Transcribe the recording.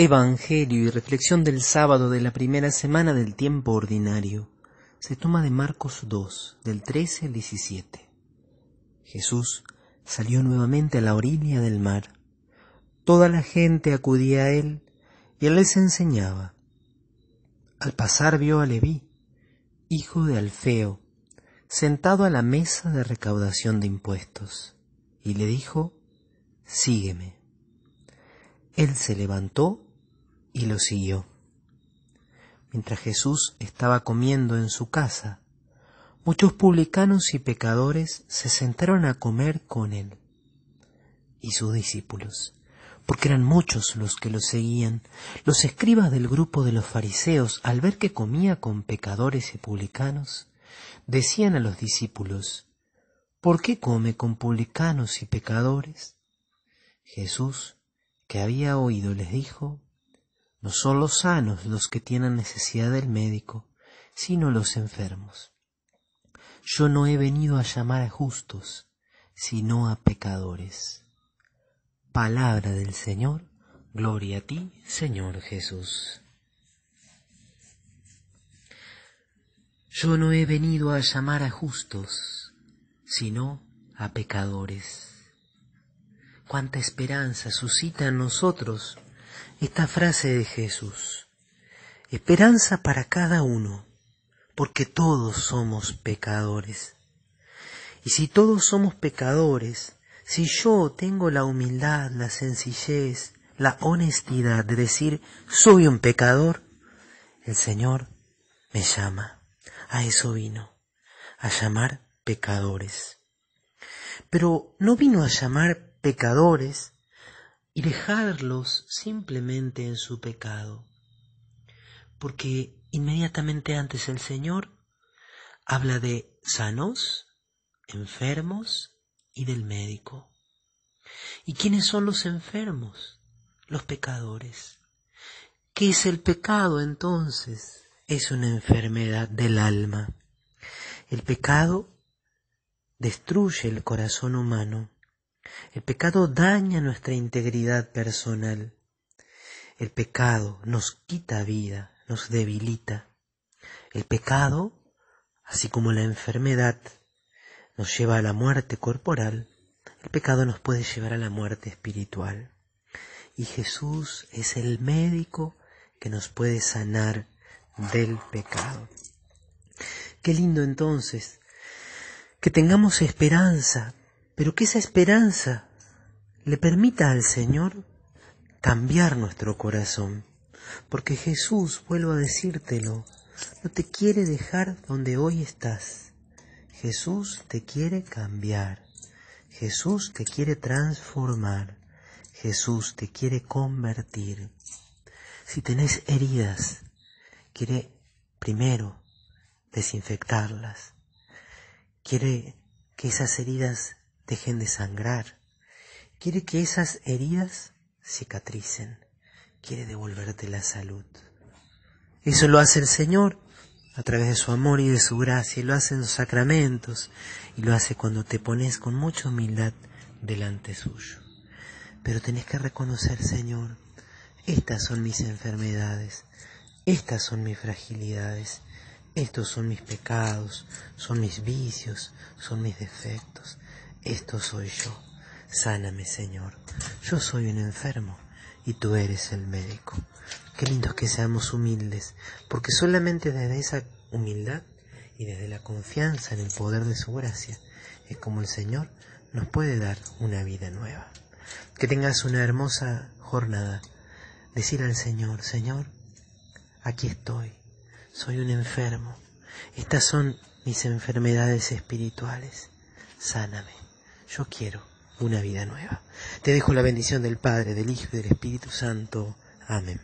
Evangelio y reflexión del sábado de la primera semana del tiempo ordinario se toma de Marcos 2, del 13 al 17. Jesús salió nuevamente a la orilla del mar. Toda la gente acudía a él y él les enseñaba. Al pasar vio a Leví, hijo de Alfeo, sentado a la mesa de recaudación de impuestos, y le dijo, Sígueme. Él se levantó y lo siguió. Mientras Jesús estaba comiendo en su casa, muchos publicanos y pecadores se sentaron a comer con él y sus discípulos, porque eran muchos los que lo seguían. Los escribas del grupo de los fariseos, al ver que comía con pecadores y publicanos, decían a los discípulos, ¿por qué come con publicanos y pecadores? Jesús, que había oído, les dijo, no son los sanos los que tienen necesidad del médico, sino los enfermos. Yo no he venido a llamar a justos, sino a pecadores. Palabra del Señor, gloria a ti, Señor Jesús. Yo no he venido a llamar a justos, sino a pecadores. Cuánta esperanza suscita en nosotros esta frase de Jesús. Esperanza para cada uno, porque todos somos pecadores. Y si todos somos pecadores, si yo tengo la humildad, la sencillez, la honestidad de decir soy un pecador, el Señor me llama. A eso vino, a llamar pecadores. Pero no vino a llamar pecadores y dejarlos simplemente en su pecado. Porque inmediatamente antes el Señor habla de sanos, enfermos y del médico. ¿Y quiénes son los enfermos? Los pecadores. ¿Qué es el pecado entonces? Es una enfermedad del alma. El pecado destruye el corazón humano el pecado daña nuestra integridad personal. El pecado nos quita vida, nos debilita. El pecado, así como la enfermedad, nos lleva a la muerte corporal. El pecado nos puede llevar a la muerte espiritual. Y Jesús es el médico que nos puede sanar del pecado. Qué lindo entonces que tengamos esperanza pero que esa esperanza le permita al Señor cambiar nuestro corazón, porque Jesús, vuelvo a decírtelo, no te quiere dejar donde hoy estás. Jesús te quiere cambiar. Jesús te quiere transformar. Jesús te quiere convertir. Si tenés heridas, quiere primero desinfectarlas. Quiere que esas heridas dejen de sangrar. Quiere que esas heridas cicatricen. Quiere devolverte la salud. Eso lo hace el Señor a través de su amor y de su gracia, lo hace en los sacramentos, y lo hace cuando te pones con mucha humildad delante suyo. Pero tenés que reconocer, Señor, estas son mis enfermedades, estas son mis fragilidades, estos son mis pecados, son mis vicios, son mis defectos. Esto soy yo. Sáname, Señor. Yo soy un enfermo y tú eres el médico. Qué lindo que seamos humildes, porque solamente desde esa humildad y desde la confianza en el poder de su gracia es como el Señor nos puede dar una vida nueva. Que tengas una hermosa jornada. Decir al Señor, Señor, aquí estoy, soy un enfermo. Estas son mis enfermedades espirituales. Sáname. Yo quiero una vida nueva. Te dejo la bendición del Padre, del Hijo y del Espíritu Santo. Amén.